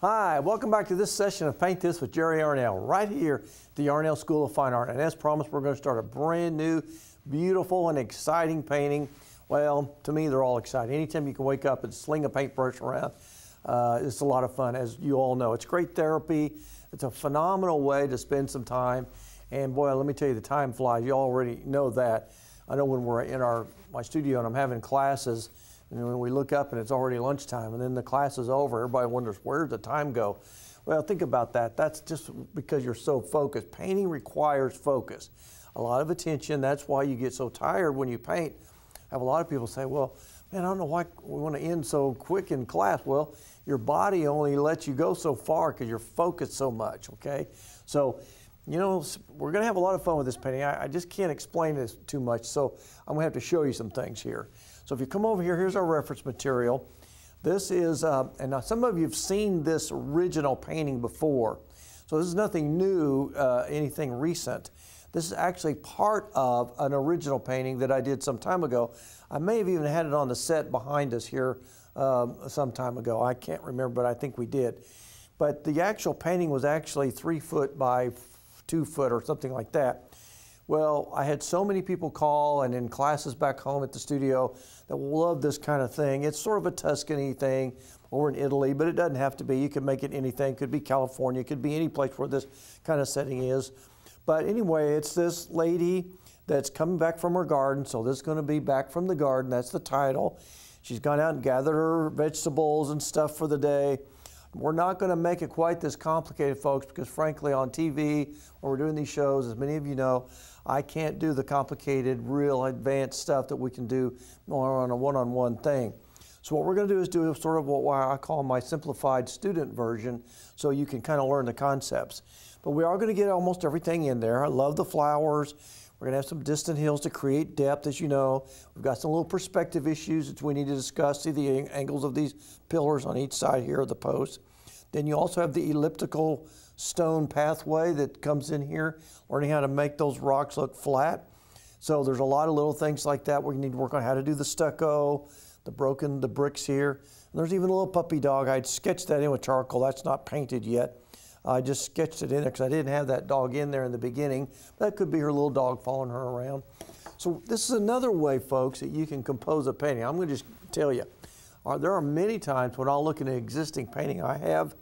Hi, welcome back to this session of Paint This with Jerry Arnell, right here at the Arnell School of Fine Art. And as promised, we're going to start a brand new, beautiful, and exciting painting. Well, to me, they're all exciting. Anytime you can wake up and sling a paintbrush around, uh, it's a lot of fun, as you all know. It's great therapy. It's a phenomenal way to spend some time. And boy, let me tell you, the time flies. You already know that. I know when we're in our my studio and I'm having classes, and when we look up and it's already lunchtime and then the class is over, everybody wonders where did the time go? Well, think about that. That's just because you're so focused. Painting requires focus, a lot of attention. That's why you get so tired when you paint. I have a lot of people say, well, man, I don't know why we want to end so quick in class. Well, your body only lets you go so far because you're focused so much, okay? So, you know, we're going to have a lot of fun with this painting. I, I just can't explain this too much, so I'm going to have to show you some things here. So if you come over here, here's our reference material. This is, uh, and now some of you have seen this original painting before. So this is nothing new, uh, anything recent. This is actually part of an original painting that I did some time ago. I may have even had it on the set behind us here um, some time ago. I can't remember, but I think we did. But the actual painting was actually three foot by two foot or something like that well, I had so many people call and in classes back home at the studio that love this kind of thing. It's sort of a Tuscany thing or in Italy, but it doesn't have to be. You can make it anything. It could be California, it could be any place where this kind of setting is. But anyway, it's this lady that's coming back from her garden. So this is going to be back from the garden. That's the title. She's gone out and gathered her vegetables and stuff for the day. We're not going to make it quite this complicated, folks, because frankly, on TV, when we're doing these shows, as many of you know, I can't do the complicated, real advanced stuff that we can do more on a one on one thing. So what we're going to do is do sort of what I call my simplified student version so you can kind of learn the concepts. But we are going to get almost everything in there. I love the flowers. We're going to have some distant hills to create depth, as you know. We've got some little perspective issues that we need to discuss. See the angles of these pillars on each side here of the post. Then you also have the elliptical stone pathway that comes in here, learning how to make those rocks look flat. So there's a lot of little things like that where you need to work on how to do the stucco, the broken, the bricks here. And there's even a little puppy dog. I'd sketched that in with charcoal. That's not painted yet. I just sketched it in there because I didn't have that dog in there in the beginning. That could be her little dog following her around. So this is another way, folks, that you can compose a painting. I'm going to just tell you, uh, there are many times when I'll look at an existing painting I have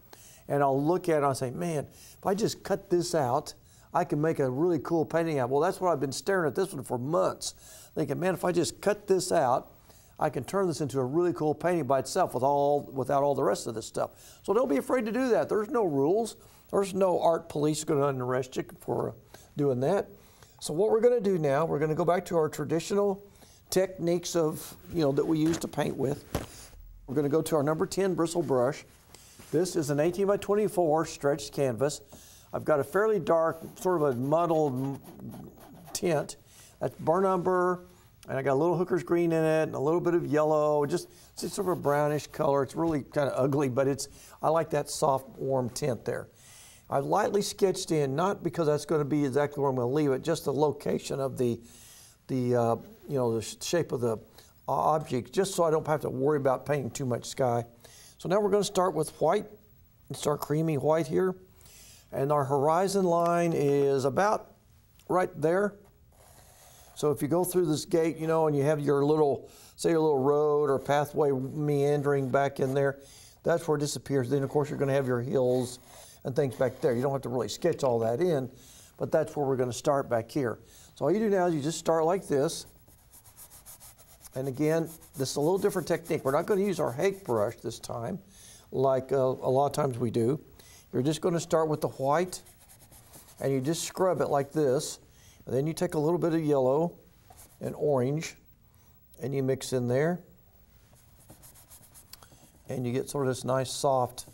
and I'll look at it and I'll say, man, if I just cut this out, I can make a really cool painting out. Well, that's what I've been staring at this one for months, thinking, man, if I just cut this out, I can turn this into a really cool painting by itself with all, without all the rest of this stuff. So don't be afraid to do that. There's no rules. There's no art police going to arrest you for doing that. So what we're going to do now, we're going to go back to our traditional techniques of, you know, that we use to paint with. We're going to go to our number 10 bristle brush. This is an 18 by 24 stretched canvas. I've got a fairly dark, sort of a muddled tint. That's burn umber, and I got a little hooker's green in it, and a little bit of yellow, just, it's sort of a brownish color. It's really kind of ugly, but it's I like that soft, warm tint there. I lightly sketched in, not because that's going to be exactly where I'm going to leave it, just the location of the, the uh, you know, the shape of the object, just so I don't have to worry about painting too much sky. So now we're going to start with white and start creamy white here. And our horizon line is about right there. So if you go through this gate, you know, and you have your little, say your little road or pathway meandering back in there, that's where it disappears. Then of course you're gonna have your hills and things back there. You don't have to really sketch all that in, but that's where we're gonna start back here. So all you do now is you just start like this, and again, this is a little different technique. We're not going to use our hake brush this time, like uh, a lot of times we do. You're just going to start with the white, and you just scrub it like this. And then you take a little bit of yellow and orange, and you mix in there. And you get sort of this nice soft,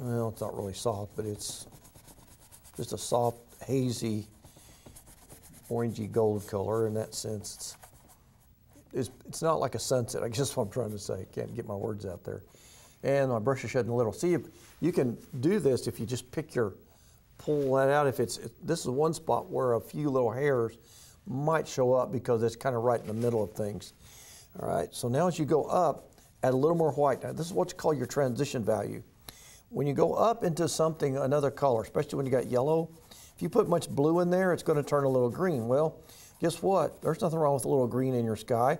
well, it's not really soft, but it's just a soft, hazy, orangey gold color in that sense it's, it's not like a sunset. I guess what I'm trying to say. Can't get my words out there. And my brush is shedding a little. See, if you can do this if you just pick your, pull that out. If it's if, this is one spot where a few little hairs might show up because it's kind of right in the middle of things. All right. So now as you go up, add a little more white. Now this is what you call your transition value. When you go up into something another color, especially when you got yellow, if you put much blue in there, it's going to turn a little green. Well, guess what? There's nothing wrong with a little green in your sky.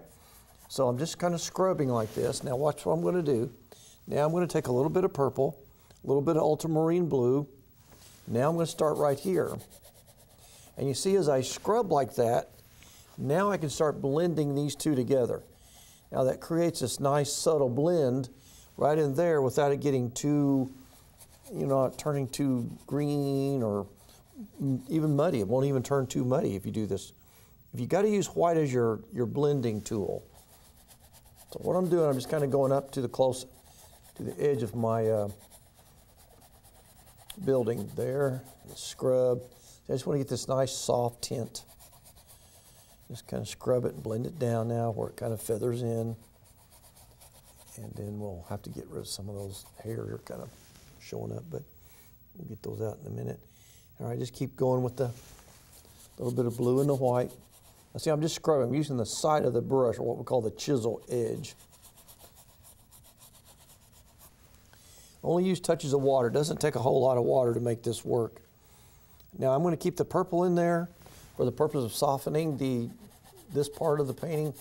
So I'm just kind of scrubbing like this. Now watch what I'm going to do. Now I'm going to take a little bit of purple, a little bit of ultramarine blue. Now I'm going to start right here. And you see as I scrub like that, now I can start blending these two together. Now that creates this nice subtle blend right in there without it getting too, you know, turning too green or even muddy. It won't even turn too muddy if you do this if you got to use white as your, your blending tool, so what I'm doing, I'm just kind of going up to the close, to the edge of my uh, building there, scrub. I just want to get this nice soft tint. Just kind of scrub it and blend it down now where it kind of feathers in. And then we'll have to get rid of some of those hair are kind of showing up, but we'll get those out in a minute. All right, just keep going with the little bit of blue and the white see, I'm just scrubbing. I'm using the side of the brush, or what we call the chisel edge. Only use touches of water. Doesn't take a whole lot of water to make this work. Now I'm going to keep the purple in there for the purpose of softening the this part of the painting.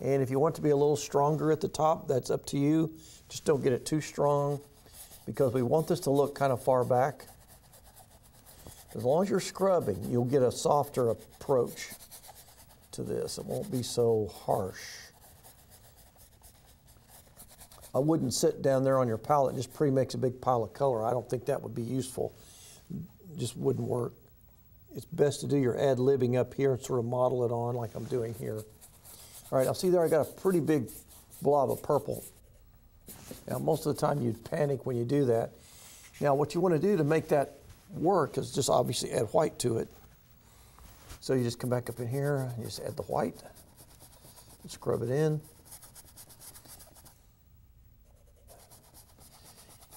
And if you want to be a little stronger at the top, that's up to you. Just don't get it too strong because we want this to look kind of far back. As long as you're scrubbing, you'll get a softer approach to this. It won't be so harsh. I wouldn't sit down there on your palette and just pre-mix a big pile of color. I don't think that would be useful. Just wouldn't work. It's best to do your ad-libbing up here and sort of model it on like I'm doing here. All right, I'll see there I got a pretty big blob of purple. Now, most of the time you'd panic when you do that. Now, what you want to do to make that work is just obviously add white to it. So you just come back up in here and just add the white, scrub it in.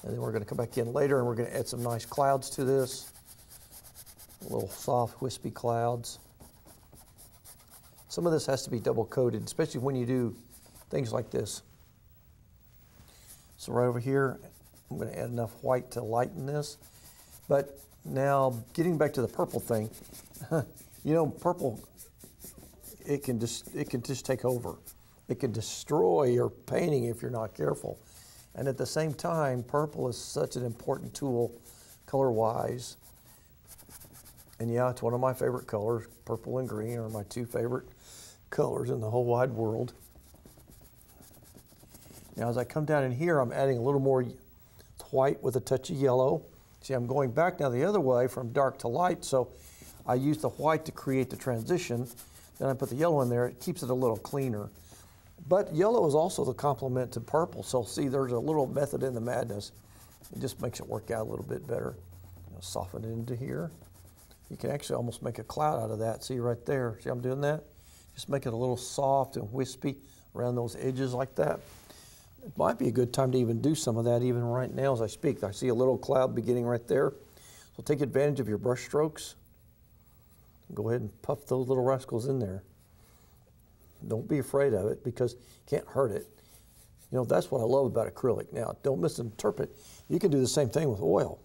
And then we're gonna come back in later and we're gonna add some nice clouds to this. Little soft, wispy clouds. Some of this has to be double coated, especially when you do things like this. So right over here, I'm gonna add enough white to lighten this. But now getting back to the purple thing, You know, purple, it can just it can just take over. It can destroy your painting if you're not careful. And at the same time, purple is such an important tool color-wise. And yeah, it's one of my favorite colors. Purple and green are my two favorite colors in the whole wide world. Now as I come down in here, I'm adding a little more white with a touch of yellow. See, I'm going back now the other way from dark to light, so I use the white to create the transition, then I put the yellow in there, it keeps it a little cleaner. But yellow is also the complement to purple, so see there's a little method in the madness. It just makes it work out a little bit better. soften it into here. You can actually almost make a cloud out of that. See right there, see I'm doing that? Just make it a little soft and wispy around those edges like that. It might be a good time to even do some of that even right now as I speak. I see a little cloud beginning right there. So take advantage of your brush strokes. Go ahead and puff those little rascals in there. Don't be afraid of it because you can't hurt it. You know, that's what I love about acrylic. Now, don't misinterpret. You can do the same thing with oil.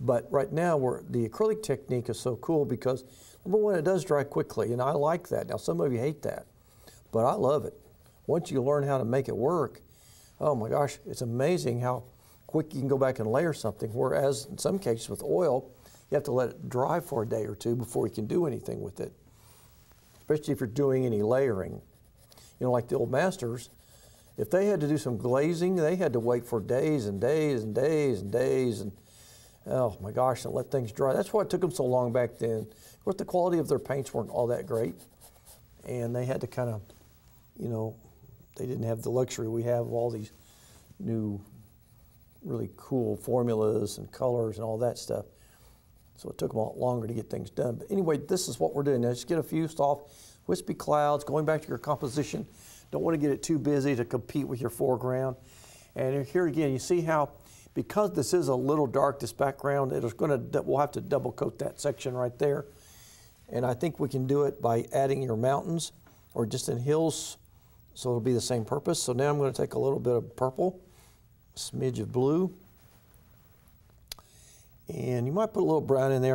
But right now, we're, the acrylic technique is so cool because, number one, it does dry quickly, and I like that. Now, some of you hate that, but I love it. Once you learn how to make it work, oh my gosh, it's amazing how quick you can go back and layer something. Whereas in some cases with oil, you have to let it dry for a day or two before you can do anything with it, especially if you're doing any layering. You know, like the old masters, if they had to do some glazing, they had to wait for days and days and days and days and oh my gosh, and let things dry. That's why it took them so long back then. Of course, the quality of their paints weren't all that great, and they had to kind of, you know, they didn't have the luxury we have of all these new, really cool formulas and colors and all that stuff. So it took them a lot longer to get things done. But anyway, this is what we're doing. Now just get a few soft wispy clouds, going back to your composition. Don't want to get it too busy to compete with your foreground. And here again, you see how, because this is a little dark, this background, it is going to, we'll have to double coat that section right there. And I think we can do it by adding your mountains or just in hills. So it'll be the same purpose. So now I'm going to take a little bit of purple, smidge of blue, and you might put a little brown in there